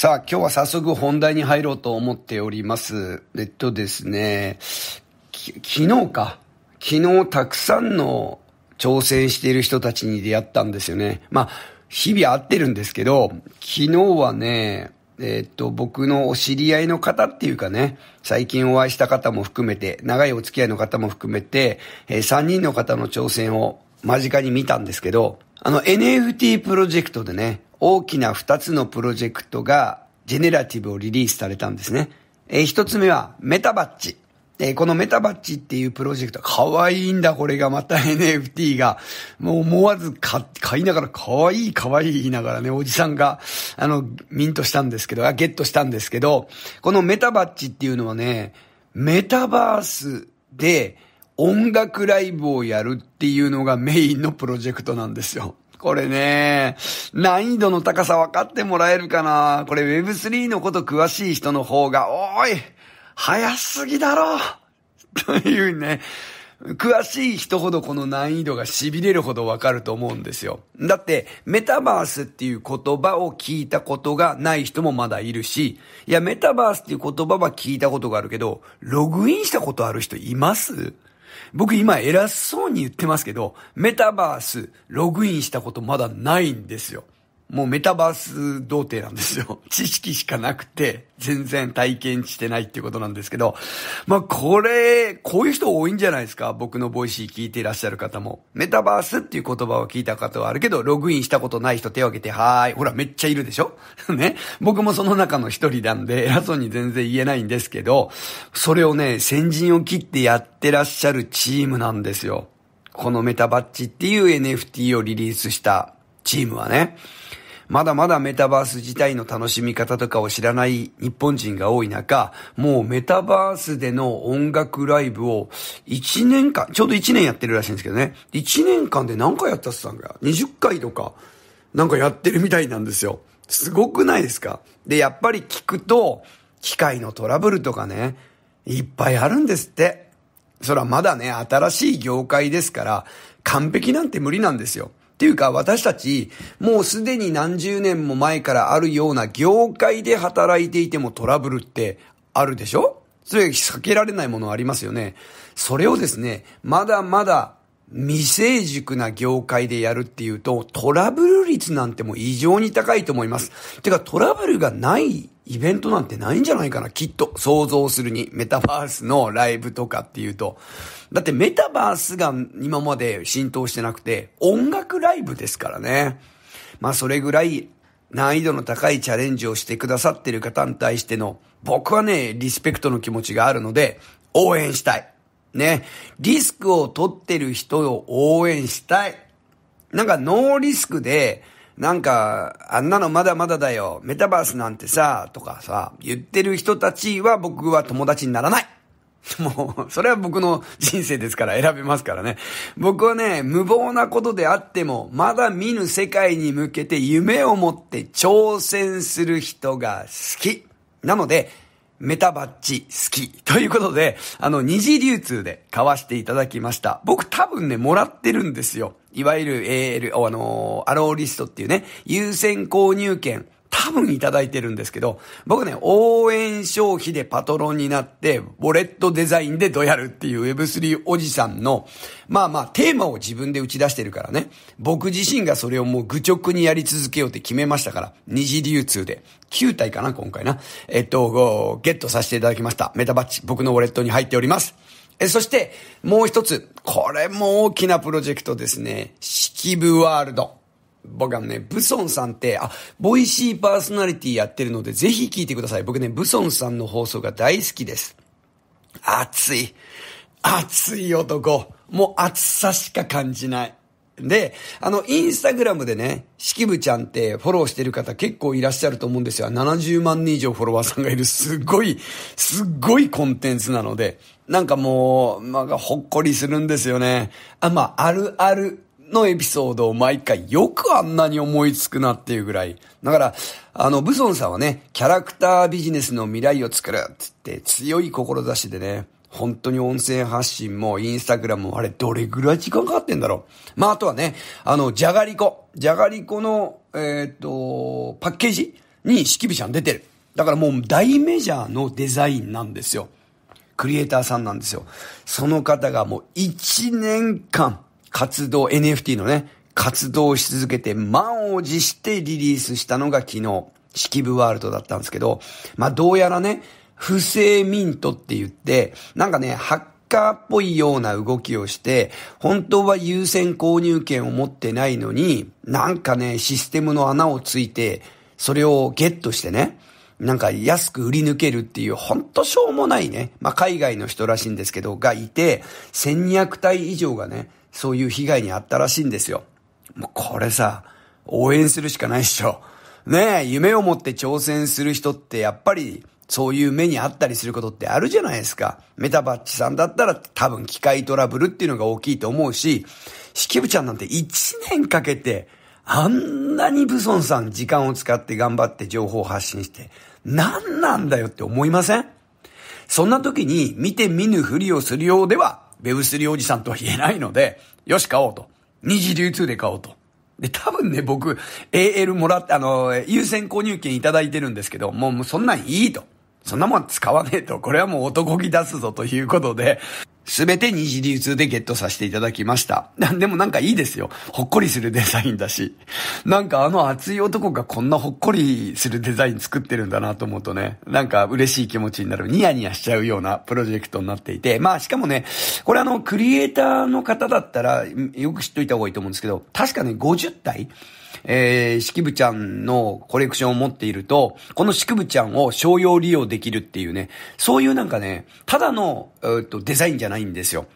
さあ、今日は早速本題に入ろうと思っております。えっとですね、昨日か。昨日たくさんの挑戦している人たちに出会ったんですよね。まあ、日々会ってるんですけど、昨日はね、えっと、僕のお知り合いの方っていうかね、最近お会いした方も含めて、長いお付き合いの方も含めて、えー、3人の方の挑戦を間近に見たんですけど、あの NFT プロジェクトでね、大きな2つのプロジェクトがジェネラティブをリリースされたんですね。えー、1つ目はメタバッチ。えー、このメタバッチっていうプロジェクト、かわいいんだ、これがまた NFT が。もう思わず買買いながら、かわいい、かわいい言いながらね、おじさんが、あの、ミントしたんですけど、あ、ゲットしたんですけど、このメタバッチっていうのはね、メタバースで、音楽ライブをやるっていうのがメインのプロジェクトなんですよ。これね、難易度の高さ分かってもらえるかなこれ Web3 のこと詳しい人の方が、おい早すぎだろというね、詳しい人ほどこの難易度が痺れるほどわかると思うんですよ。だって、メタバースっていう言葉を聞いたことがない人もまだいるし、いや、メタバースっていう言葉は聞いたことがあるけど、ログインしたことある人います僕今偉そうに言ってますけど、メタバースログインしたことまだないんですよ。もうメタバース童貞なんですよ。知識しかなくて、全然体験してないっていうことなんですけど、まあこれ、こういう人多いんじゃないですか僕のボイシー聞いていらっしゃる方も。メタバースっていう言葉を聞いた方はあるけど、ログインしたことない人手を挙げて、はーい。ほら、めっちゃいるでしょ ね。僕もその中の一人なんで、偉そうに全然言えないんですけど、それをね、先陣を切ってやってらっしゃるチームなんですよ。このメタバッチっていう NFT をリリースしたチームはね。まだまだメタバース自体の楽しみ方とかを知らない日本人が多い中、もうメタバースでの音楽ライブを1年間、ちょうど1年やってるらしいんですけどね。1年間で何回やったっつったんか ?20 回とか、なんかやってるみたいなんですよ。すごくないですかで、やっぱり聞くと、機械のトラブルとかね、いっぱいあるんですって。そらまだね、新しい業界ですから、完璧なんて無理なんですよ。っていうか私たち、もうすでに何十年も前からあるような業界で働いていてもトラブルってあるでしょそれ避けられないものありますよね。それをですね、まだまだ未成熟な業界でやるっていうと、トラブル率なんても異常に高いと思います。てか、トラブルがないイベントなんてないんじゃないかな、きっと。想像するに。メタバースのライブとかっていうと。だってメタバースが今まで浸透してなくて、音楽ライブですからね。まあ、それぐらい難易度の高いチャレンジをしてくださってる方に対しての、僕はね、リスペクトの気持ちがあるので、応援したい。ね、リスクを取ってる人を応援したい。なんかノーリスクで、なんか、あんなのまだまだだよ。メタバースなんてさ、とかさ、言ってる人たちは僕は友達にならない。もう、それは僕の人生ですから選べますからね。僕はね、無謀なことであっても、まだ見ぬ世界に向けて夢を持って挑戦する人が好き。なので、メタバッチ好き。ということで、あの、二次流通で買わしていただきました。僕多分ね、もらってるんですよ。いわゆる AL、あのー、アローリストっていうね、優先購入権。多分いただいてるんですけど、僕ね、応援消費でパトロンになって、ウォレットデザインでどやるっていう Web3 おじさんの、まあまあテーマを自分で打ち出してるからね、僕自身がそれをもう愚直にやり続けようって決めましたから、二次流通で、9体かな、今回な。えっと、ゲットさせていただきました。メタバッチ、僕のウォレットに入っております。え、そして、もう一つ、これも大きなプロジェクトですね。式部ワールド。僕はね、ブソンさんって、あ、ボイシーパーソナリティやってるので、ぜひ聞いてください。僕ね、ブソンさんの放送が大好きです。熱い。熱い男。もう熱さしか感じない。で、あの、インスタグラムでね、しきぶちゃんってフォローしてる方結構いらっしゃると思うんですよ。70万人以上フォロワーさんがいる。すごい、すごいコンテンツなので、なんかもう、まあ、ほっこりするんですよね。あ、まあ、あるあるのエピソードを毎回よくあんなに思いつくなっていうぐらい。だから、あの、ブソンさんはね、キャラクタービジネスの未来を作るっつって強い志でね、本当に音声発信もインスタグラムもあれどれぐらい時間かかってんだろう。まあ、あとはね、あの、じゃがりこ。じゃがりこの、えー、っと、パッケージにしきびちゃん出てる。だからもう大メジャーのデザインなんですよ。クリエイターさんなんですよ。その方がもう1年間、活動、NFT のね、活動し続けて満を持してリリースしたのが昨日、式部ワールドだったんですけど、まあ、どうやらね、不正ミントって言って、なんかね、ハッカーっぽいような動きをして、本当は優先購入権を持ってないのに、なんかね、システムの穴をついて、それをゲットしてね、なんか安く売り抜けるっていう、ほんとしょうもないね。まあ、海外の人らしいんですけど、がいて、1200体以上がね、そういう被害に遭ったらしいんですよ。もうこれさ、応援するしかないっしょ。ねえ、夢を持って挑戦する人ってやっぱりそういう目にあったりすることってあるじゃないですか。メタバッチさんだったら多分機械トラブルっていうのが大きいと思うし、四季部ちゃんなんて1年かけて、あんなにブソンさん時間を使って頑張って情報発信して、何なんだよって思いませんそんな時に見て見ぬふりをするようではベブスリーおじさんとは言えないので、よし買おうと。二次流通で買おうと。で、多分ね、僕、AL もらって、あの、優先購入権いただいてるんですけど、もうそんなんいいと。そんなもん使わねえと。これはもう男気出すぞということで、すべて二次流通でゲットさせていただきました。でもなんかいいですよ。ほっこりするデザインだし。なんかあの熱い男がこんなほっこりするデザイン作ってるんだなと思うとね、なんか嬉しい気持ちになる、ニヤニヤしちゃうようなプロジェクトになっていて、まあしかもね、これあの、クリエイターの方だったら、よく知っといた方がいいと思うんですけど、確かね、50体えー、しきぶちゃんのコレクションを持っていると、このしきぶちゃんを商用利用できるっていうね、そういうなんかね、ただのえと、デザインじゃないんですよ。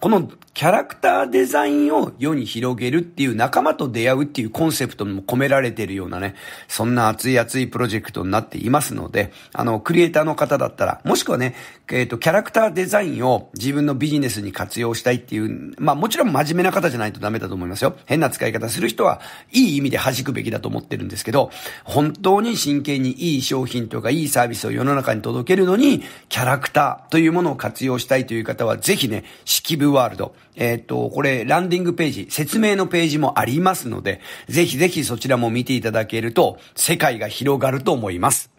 このキャラクターデザインを世に広げるっていう仲間と出会うっていうコンセプトも込められているようなね、そんな熱い熱いプロジェクトになっていますので、あの、クリエイターの方だったら、もしくはね、えっ、ー、と、キャラクターデザインを自分のビジネスに活用したいっていう、まあもちろん真面目な方じゃないとダメだと思いますよ。変な使い方する人はいい意味で弾くべきだと思ってるんですけど、本当に真剣にいい商品とかいいサービスを世の中に届けるのに、キャラクターというものを活用したいという方は、ぜひね、ルワールド。えっ、と、これ、ランディングページ、説明のページもありますので、ぜひぜひそちらも見ていただけると、世界が広がると思います。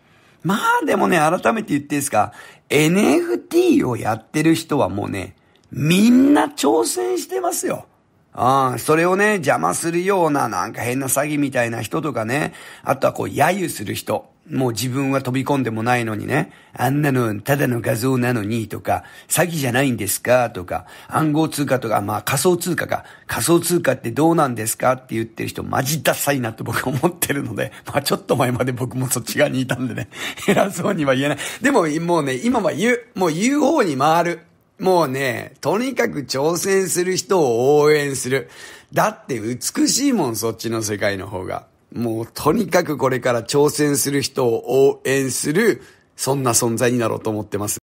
まあでもね、改めて言っていいですか、NFT をやってる人はもうね、みんな挑戦してますよ。ああ、それをね、邪魔するような、なんか変な詐欺みたいな人とかね、あとはこう、揶揄する人。もう自分は飛び込んでもないのにね、あんなのただの画像なのにとか、詐欺じゃないんですかとか、暗号通貨とか、まあ仮想通貨か、仮想通貨ってどうなんですかって言ってる人マジダサいなと僕は思ってるので、まあちょっと前まで僕もそっち側にいたんでね、偉そうには言えない。でももうね、今は言う、もう言う方に回る。もうね、とにかく挑戦する人を応援する。だって美しいもん、そっちの世界の方が。もうとにかくこれから挑戦する人を応援する、そんな存在になろうと思ってます。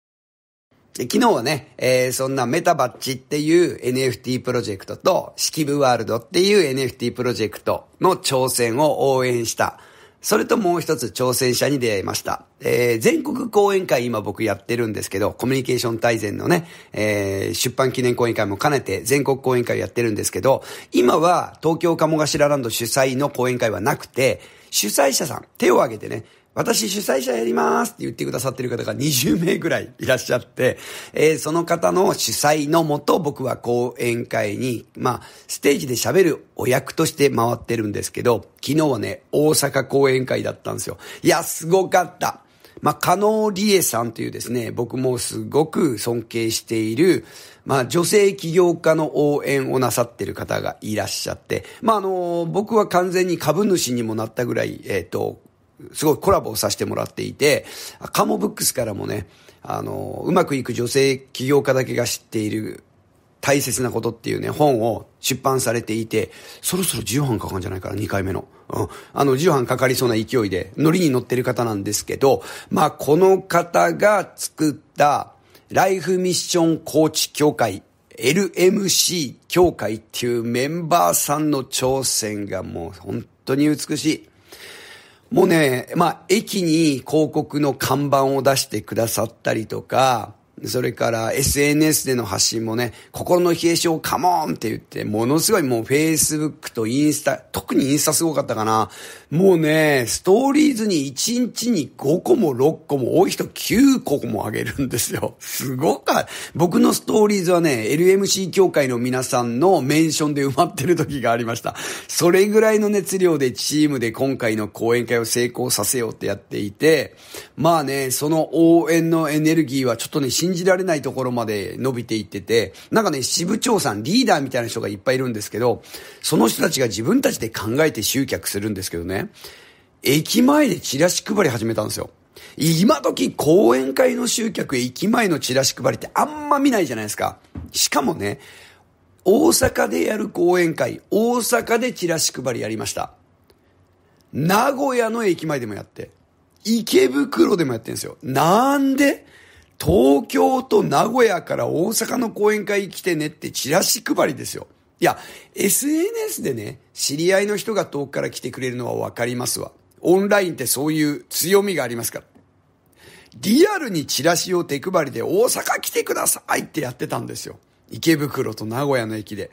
昨日はね、えー、そんなメタバッチっていう NFT プロジェクトと、式部ワールドっていう NFT プロジェクトの挑戦を応援したそれともう一つ挑戦者に出会いました。えー、全国講演会今僕やってるんですけど、コミュニケーション大全のね、えー、出版記念講演会も兼ねて全国講演会やってるんですけど、今は東京鴨頭ランド主催の講演会はなくて、主催者さん、手を挙げてね、私主催者やりますって言ってくださってる方が20名ぐらいいらっしゃって、えー、その方の主催のもと僕は講演会に、まあ、ステージで喋るお役として回ってるんですけど、昨日はね、大阪講演会だったんですよ。いや、すごかった。まあ、加納理恵さんというですね、僕もすごく尊敬している、まあ、女性起業家の応援をなさってる方がいらっしゃって、まあ、あの、僕は完全に株主にもなったぐらい、えっ、ー、と、すごいコラボをさせてもらっていて、カモブックスからもね、あの、うまくいく女性起業家だけが知っている大切なことっていうね、本を出版されていて、そろそろ10版かかるんじゃないかな、2回目の。うん。あの、10版かかりそうな勢いで、ノリに乗ってる方なんですけど、まあ、この方が作った、ライフミッションコーチ協会 LMC 協会っていうメンバーさんの挑戦がもう本当に美しい。もうね、まあ、駅に広告の看板を出してくださったりとか、それから SNS での発信もね、心の冷え性カモンって言って、ものすごいもう Facebook とインスタ、特にインスタすごかったかな。もうね、ストーリーズに1日に5個も6個も多い人9個もあげるんですよ。すごか僕のストーリーズはね、LMC 協会の皆さんのメンションで埋まってる時がありました。それぐらいの熱量でチームで今回の講演会を成功させようってやっていて、まあね、その応援のエネルギーはちょっとね、信じられないところまで伸びていってて、なんかね、支部長さん、リーダーみたいな人がいっぱいいるんですけど、その人たちが自分たちで考えて集客するんですけどね、駅前でチラシ配り始めたんですよ。今時講演会の集客駅前のチラシ配りってあんま見ないじゃないですか。しかもね、大阪でやる講演会、大阪でチラシ配りやりました。名古屋の駅前でもやって、池袋でもやってるんですよ。なんで東京と名古屋から大阪の講演会来てねってチラシ配りですよ。いや、SNS でね、知り合いの人が遠くから来てくれるのはわかりますわ。オンラインってそういう強みがありますから。リアルにチラシを手配りで大阪来てくださいってやってたんですよ。池袋と名古屋の駅で。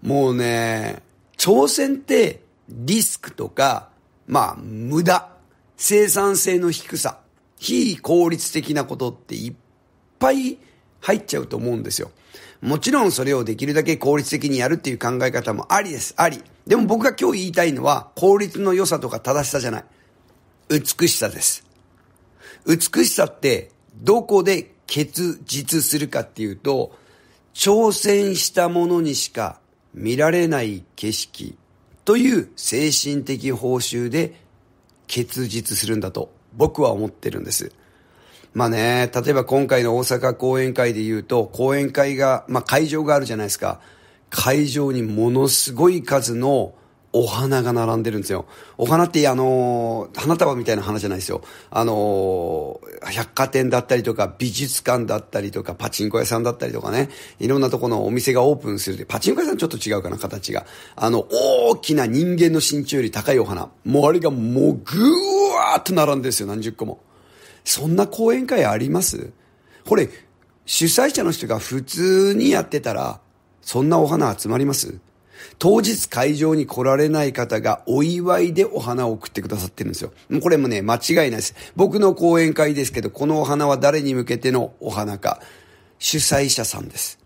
もうね、挑戦ってリスクとか、まあ無駄、生産性の低さ、非効率的なことっていっぱい入っちゃうと思うんですよ。もちろんそれをできるだけ効率的にやるっていう考え方もありです、あり。でも僕が今日言いたいのは、効率の良さとか正しさじゃない。美しさです。美しさって、どこで結実するかっていうと、挑戦したものにしか見られない景色という精神的報酬で結実するんだと僕は思ってるんです。まあね、例えば今回の大阪講演会で言うと、講演会が、まあ会場があるじゃないですか。会場にものすごい数のお花が並んでるんですよ。お花って、あのー、花束みたいな花じゃないですよ。あのー、百貨店だったりとか、美術館だったりとか、パチンコ屋さんだったりとかね、いろんなところのお店がオープンする。パチンコ屋さんちょっと違うかな、形が。あの、大きな人間の身長より高いお花。もうあれがもうぐわーっと並んでるんですよ、何十個も。そんな講演会ありますこれ、主催者の人が普通にやってたら、そんなお花集まります当日会場に来られない方がお祝いでお花を送ってくださってるんですよ。もうこれもね、間違いないです。僕の講演会ですけど、このお花は誰に向けてのお花か。主催者さんです。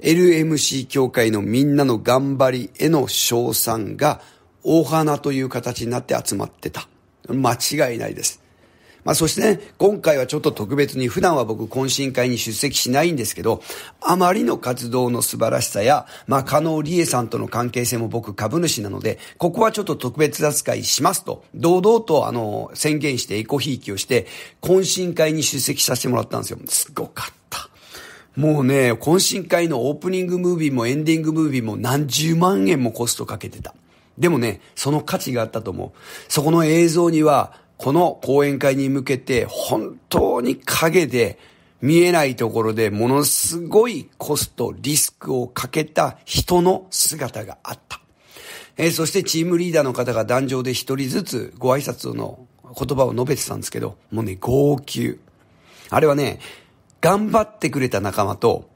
LMC 協会のみんなの頑張りへの賞賛がお花という形になって集まってた。間違いないです。まあ、そしてね、今回はちょっと特別に普段は僕懇親会に出席しないんですけど、あまりの活動の素晴らしさや、まあ、加納理恵さんとの関係性も僕株主なので、ここはちょっと特別扱いしますと、堂々とあの、宣言してエコひいきをして、懇親会に出席させてもらったんですよ。すごかった。もうね、懇親会のオープニングムービーもエンディングムービーも何十万円もコストかけてた。でもね、その価値があったと思う。そこの映像には、この講演会に向けて本当に陰で見えないところでものすごいコスト、リスクをかけた人の姿があった。えー、そしてチームリーダーの方が壇上で一人ずつご挨拶の言葉を述べてたんですけど、もうね、号泣。あれはね、頑張ってくれた仲間と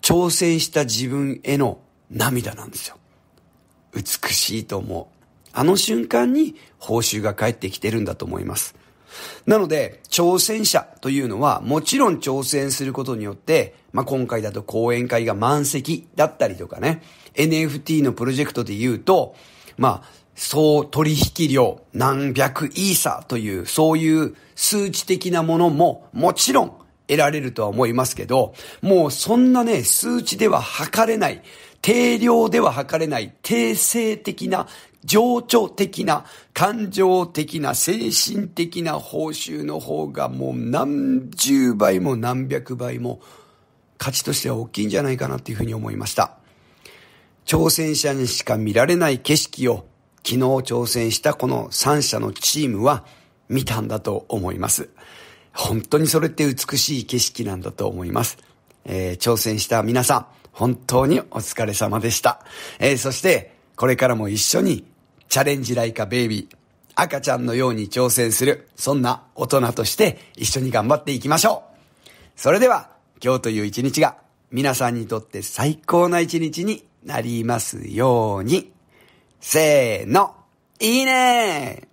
挑戦した自分への涙なんですよ。美しいと思う。あの瞬間に報酬が返ってきてるんだと思います。なので、挑戦者というのは、もちろん挑戦することによって、まあ、今回だと講演会が満席だったりとかね、NFT のプロジェクトで言うと、まあ、総取引量何百イーサという、そういう数値的なものも、もちろん得られるとは思いますけど、もうそんなね、数値では測れない、定量では測れない定性的な情緒的な感情的な精神的な報酬の方がもう何十倍も何百倍も価値としては大きいんじゃないかなっていうふうに思いました。挑戦者にしか見られない景色を昨日挑戦したこの3社のチームは見たんだと思います。本当にそれって美しい景色なんだと思います。えー、挑戦した皆さん、本当にお疲れ様でした。えー、そして、これからも一緒に、チャレンジライカベイビー、赤ちゃんのように挑戦する、そんな大人として一緒に頑張っていきましょうそれでは、今日という一日が、皆さんにとって最高な一日になりますように。せーの、いいね